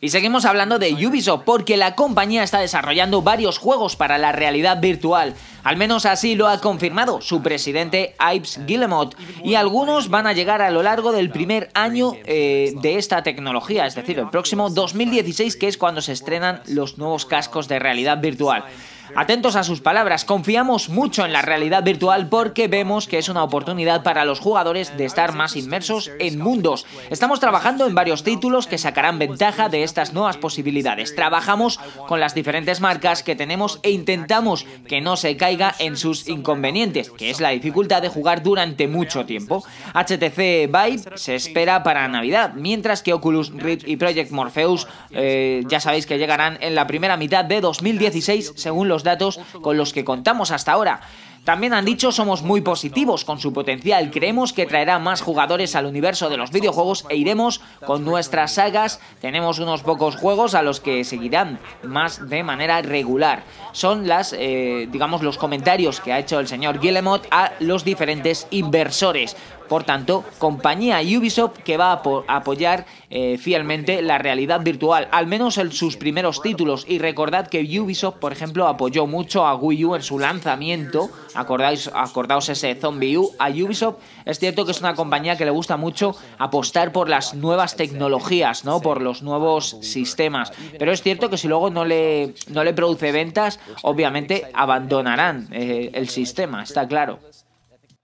Y seguimos hablando de Ubisoft porque la compañía está desarrollando varios juegos para la realidad virtual. Al menos así lo ha confirmado su presidente Ives Guillemot y algunos van a llegar a lo largo del primer año eh, de esta tecnología, es decir, el próximo 2016 que es cuando se estrenan los nuevos cascos de realidad virtual. Atentos a sus palabras, confiamos mucho en la realidad virtual porque vemos que es una oportunidad para los jugadores de estar más inmersos en mundos. Estamos trabajando en varios títulos que sacarán ventaja de estas nuevas posibilidades. Trabajamos con las diferentes marcas que tenemos e intentamos que no se caiga en sus inconvenientes, que es la dificultad de jugar durante mucho tiempo. HTC Vive se espera para Navidad, mientras que Oculus Rift y Project Morpheus eh, ya sabéis que llegarán en la primera mitad de 2016, según los datos con los que contamos hasta ahora. También han dicho somos muy positivos con su potencial, creemos que traerá más jugadores al universo de los videojuegos e iremos con nuestras sagas, tenemos unos pocos juegos a los que seguirán más de manera regular. Son las, eh, digamos, los comentarios que ha hecho el señor Guillemot a los diferentes inversores por tanto, compañía Ubisoft que va a apoyar eh, fielmente la realidad virtual, al menos en sus primeros títulos. Y recordad que Ubisoft, por ejemplo, apoyó mucho a Wii U en su lanzamiento. Acordáis, acordaos ese Zombie U. A Ubisoft es cierto que es una compañía que le gusta mucho apostar por las nuevas tecnologías, ¿no? Por los nuevos sistemas. Pero es cierto que si luego no le, no le produce ventas, obviamente abandonarán eh, el sistema, está claro.